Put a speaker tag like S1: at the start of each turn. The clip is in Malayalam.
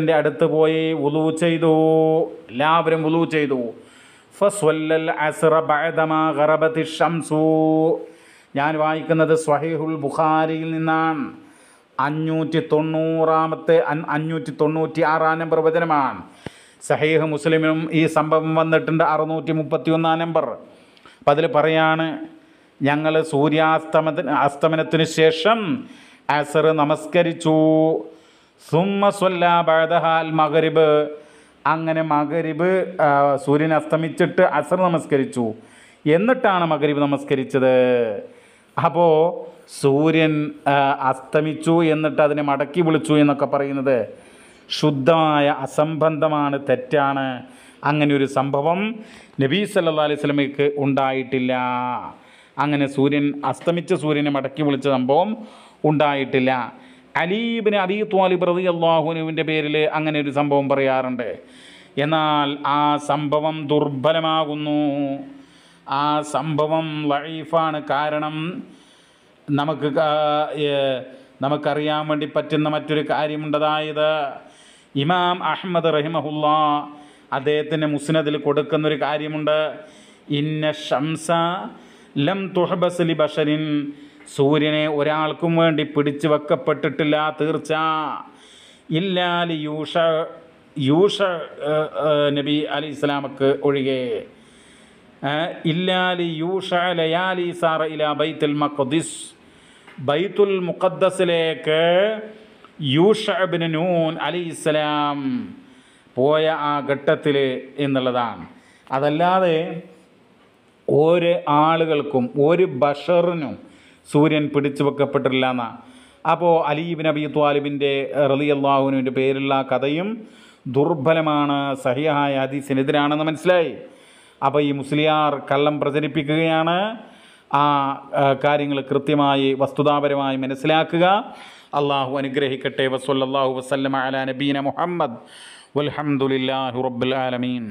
S1: ൻ്റെ അടുത്ത് പോയി ഉലു ചെയ്തു എല്ലാവരും ഉലു ചെയ്തു ഞാൻ വായിക്കുന്നത് സ്വഹീഹുൽ ബുഖാരിയിൽ നിന്നാണ് അഞ്ഞൂറ്റി തൊണ്ണൂറാമത്തെ അഞ്ഞൂറ്റി തൊണ്ണൂറ്റി ആറാം നമ്പർ വചനമാണ് സഹീഹ് മുസ്ലിമിനും ഈ സംഭവം വന്നിട്ടുണ്ട് അറുന്നൂറ്റി മുപ്പത്തി ഒന്നാം നമ്പർ അപ്പം അതിൽ പറയാണ് ഞങ്ങൾ സൂര്യാസ്തമത്തിന് അസ്തമനത്തിന് ശേഷം അസർ നമസ്കരിച്ചു സുമ്മ സൊല്ലാബാദഹാൽ മകരിബ് അങ്ങനെ മഗരിബ് സൂര്യൻ അസ്തമിച്ചിട്ട് അസർ നമസ്കരിച്ചു എന്നിട്ടാണ് മഗരിബ് നമസ്കരിച്ചത് അപ്പോൾ സൂര്യൻ അസ്തമിച്ചു എന്നിട്ട് അതിനെ മടക്കി വിളിച്ചു എന്നൊക്കെ പറയുന്നത് ശുദ്ധമായ അസംബന്ധമാണ് തെറ്റാണ് അങ്ങനെ ഒരു സംഭവം നബീ സല്ലാ അലൈഹി സ്വലമയ്ക്ക് ഉണ്ടായിട്ടില്ല അങ്ങനെ സൂര്യൻ അസ്തമിച്ച സൂര്യനെ മടക്കി വിളിച്ച സംഭവം ഉണ്ടായിട്ടില്ല അലീബിന് അബീ ത്വാലിബ് റതി അള്ളാഹുനുവിൻ്റെ പേരിൽ അങ്ങനെ ഒരു സംഭവം പറയാറുണ്ട് എന്നാൽ ആ സംഭവം ദുർബലമാകുന്നു ആ സംഭവം ലൈഫാണ് കാരണം നമുക്ക് നമുക്കറിയാൻ വേണ്ടി പറ്റുന്ന മറ്റൊരു കാര്യമുണ്ടതായത് ഇമാം അഹമ്മദ് റഹിമഹുല്ല അദ്ദേഹത്തിൻ്റെ മുസ്നദിൽ കൊടുക്കുന്നൊരു കാര്യമുണ്ട് ഇന്ന ഷംസ ലം തുഹബസ് ലി ബഷരിൻ സൂര്യനെ ഒരാൾക്കും വേണ്ടി പിടിച്ചു വെക്കപ്പെട്ടിട്ടില്ല തീർച്ച ഇല്ലാൽ യൂഷ യൂഷ നബി അലി ഇസ്ലാമക്ക് ഒഴികെ ഇല്ലാലി യൂഷ ലയാലി സാറ ഇല ബൈത്തുൽ മഖദിസ് ബൈത്തുൽ മുഖദ്ദസിലേക്ക് യൂഷബിന് നൂൻ അലി ഇസ്ലാം പോയ ആ ഘട്ടത്തിൽ എന്നുള്ളതാണ് അതല്ലാതെ ഒരു ആളുകൾക്കും ഒരു ബഷറിനും സൂര്യൻ പിടിച്ചു വെക്കപ്പെട്ടില്ല എന്ന അപ്പോൾ അലീബിൻ അബി ത്വാലിബിൻ്റെ റലിയല്ലാഹുവിൻ്റെ പേരുള്ള കഥയും ദുർബലമാണ് സഹിയായ ഹദീസിനെതിരാണെന്ന് മനസ്സിലായി അപ്പോൾ ഈ മുസ്ലിയാർ കള്ളം പ്രചരിപ്പിക്കുകയാണ് ആ കാര്യങ്ങൾ കൃത്യമായി വസ്തുതാപരമായി മനസ്സിലാക്കുക അള്ളാഹു അനുഗ്രഹിക്കട്ടെ വസല്ലാഹു വസ്ലം അല നബീന മുഹമ്മദ് വൽഹമുല്ലാഹു റബ്ബുൽ ആലമീൻ